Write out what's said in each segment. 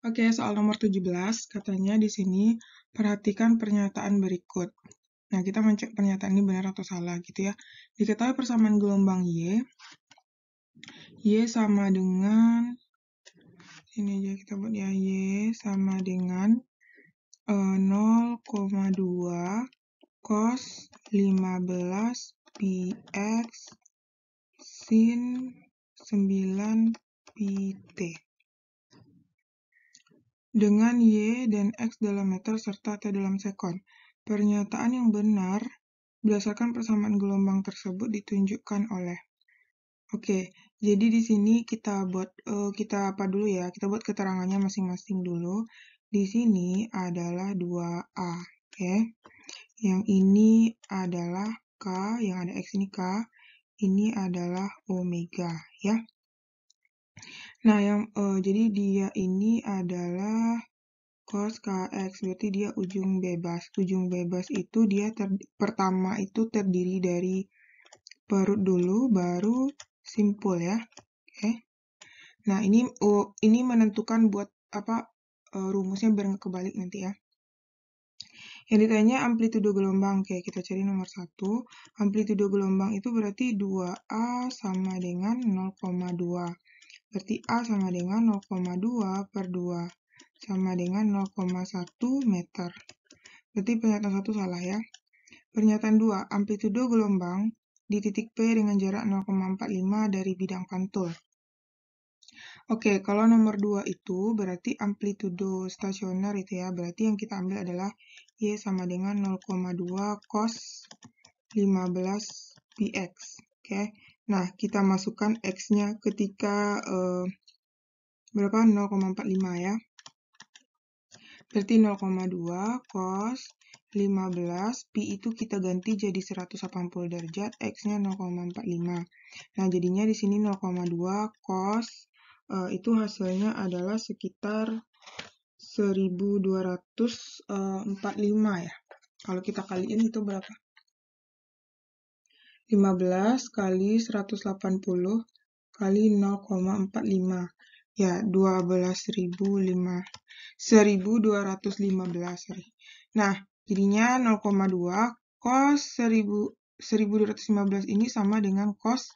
Oke, soal nomor 17 katanya di sini perhatikan pernyataan berikut. Nah, kita mencek pernyataan ini benar atau salah gitu ya. Diketahui persamaan gelombang Y. Y sama dengan ini aja kita buat ya Y sama dengan e, 0,2 cos 15 pi x sin 9 pi t dengan y dan x dalam meter serta t dalam sekon. Pernyataan yang benar berdasarkan persamaan gelombang tersebut ditunjukkan oleh. Oke, jadi di sini kita buat uh, kita apa dulu ya? Kita buat keterangannya masing-masing dulu. Di sini adalah 2A, oke. Yang ini adalah K, yang ada X ini K. Ini adalah omega, ya. Nah, yang uh, jadi dia ini adalah cos KX, berarti dia ujung bebas. Ujung bebas itu dia ter pertama itu terdiri dari perut dulu, baru simpul ya. Oke. Okay. Nah, ini uh, ini menentukan buat apa uh, rumusnya biar kebalik nanti ya. Yang ditanya amplitudo gelombang. Oke, kita cari nomor satu. Amplitudo gelombang itu berarti 2A sama dengan 0,2. Berarti A sama dengan 0,2 per 2 sama dengan 0,1 meter. Berarti pernyataan 1 salah ya. Pernyataan 2, amplitudo gelombang di titik P dengan jarak 0,45 dari bidang pantul. Oke, kalau nomor 2 itu berarti amplitudo stasioner itu ya. Berarti yang kita ambil adalah Y sama dengan 0,2 cos 15 px. Oke, Nah, kita masukkan X-nya ketika uh, berapa? 0,45 ya. Berarti 0,2 cos 15, Pi itu kita ganti jadi 180 derajat, X-nya 0,45. Nah, jadinya di sini 0,2 cos, uh, itu hasilnya adalah sekitar 1245 eh, ya. Kalau kita kaliin itu berapa? 15 kali 180 kali 0,45 ya 12.005 1215 sorry. Nah, jadinya 0,2 cos 1000 1215 ini sama dengan cos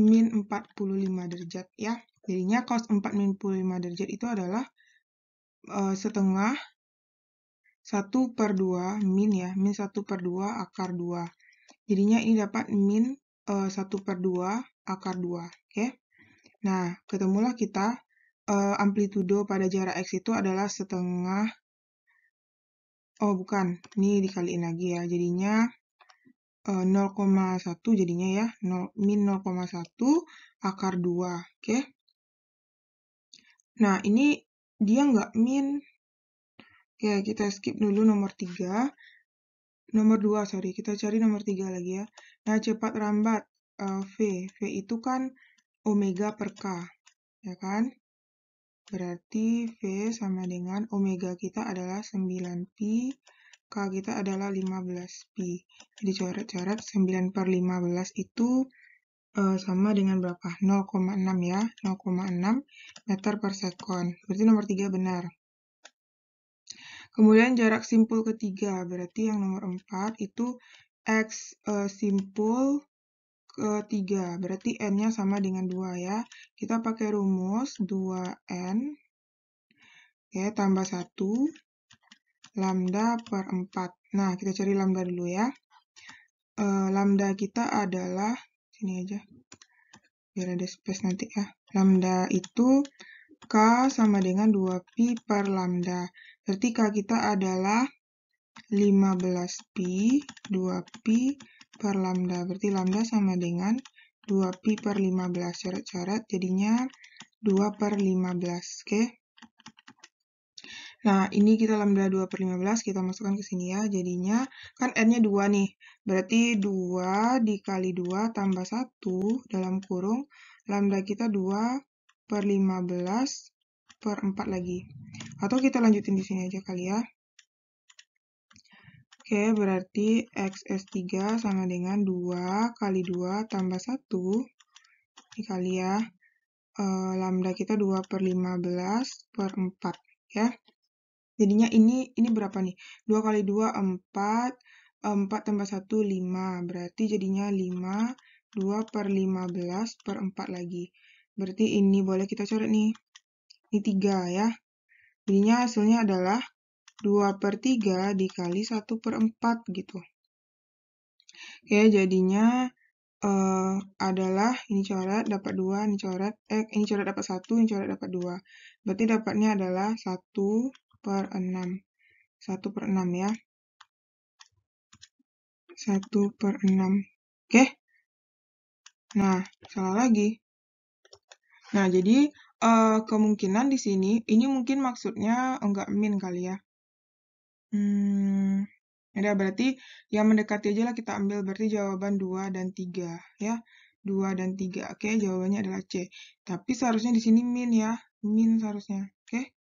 min 45 derajat ya. Jadinya cos 4 45 derajat itu adalah uh, setengah 1 per 2 min ya, min 1 per 2 akar 2. Jadinya ini dapat min uh, eh, 1 per 2 akar 2. Oke. Okay? Nah, ketemulah kita uh, amplitudo pada jarak X itu adalah setengah. Oh, bukan. Ini dikaliin lagi ya. Jadinya uh, eh, 0,1 jadinya ya. 0, min 0,1 akar 2. Oke. Okay? Nah, ini dia nggak min. Oke, kita skip dulu nomor 3 nomor 2 sorry kita cari nomor 3 lagi ya nah cepat rambat uh, V V itu kan omega per K ya kan berarti V sama dengan omega kita adalah 9pi K kita adalah 15pi jadi coret-coret 9 per 15 itu uh, sama dengan berapa? 0,6 ya, 0,6 meter per sekon. Berarti nomor 3 benar. Kemudian jarak simpul ketiga, berarti yang nomor 4 itu X e, simpul ketiga, berarti N-nya sama dengan 2 ya. Kita pakai rumus 2N, oke, ya, tambah 1, lambda per 4. Nah, kita cari lambda dulu ya. E, lambda kita adalah, sini aja, biar ada space nanti ya. Lambda itu K sama dengan 2Pi per lambda ketika kita adalah 15pi 2pi per lambda. Berarti lambda sama dengan 2pi per 15 syarat-syarat. jadinya 2 per 15. Oke. Okay? Nah, ini kita lambda 2 per 15, kita masukkan ke sini ya. Jadinya, kan N-nya 2 nih. Berarti 2 dikali 2 tambah 1 dalam kurung. Lambda kita 2 per 15 per 4 lagi. Atau kita lanjutin di sini aja kali ya. Oke, berarti XS3 sama dengan 2 kali 2 tambah 1 dikali ya. E, lambda kita 2 per 15 per 4 ya. Jadinya ini ini berapa nih? 2 kali 2, 4. 4 tambah 1, 5. Berarti jadinya 5. 2 per 15 per 4 lagi. Berarti ini boleh kita coret nih. Ini 3 ya d hasilnya adalah 2 per 3 dikali 1 per 4 gitu. Ya, jadinya uh, adalah ini coret dapat 2, ini coret, eh ini coret dapat 1, ini coret dapat 2. Berarti dapatnya adalah 1 per 6. 1 per 6 ya. 1 per 6. Oke. Okay? Nah, salah lagi. Nah, jadi uh, kemungkinan di sini, ini mungkin maksudnya enggak min kali ya? Hmm, ya berarti yang mendekati aja lah kita ambil, berarti jawaban 2 dan 3 ya, 2 dan 3. Oke, jawabannya adalah C. Tapi seharusnya di sini min ya, min seharusnya, oke?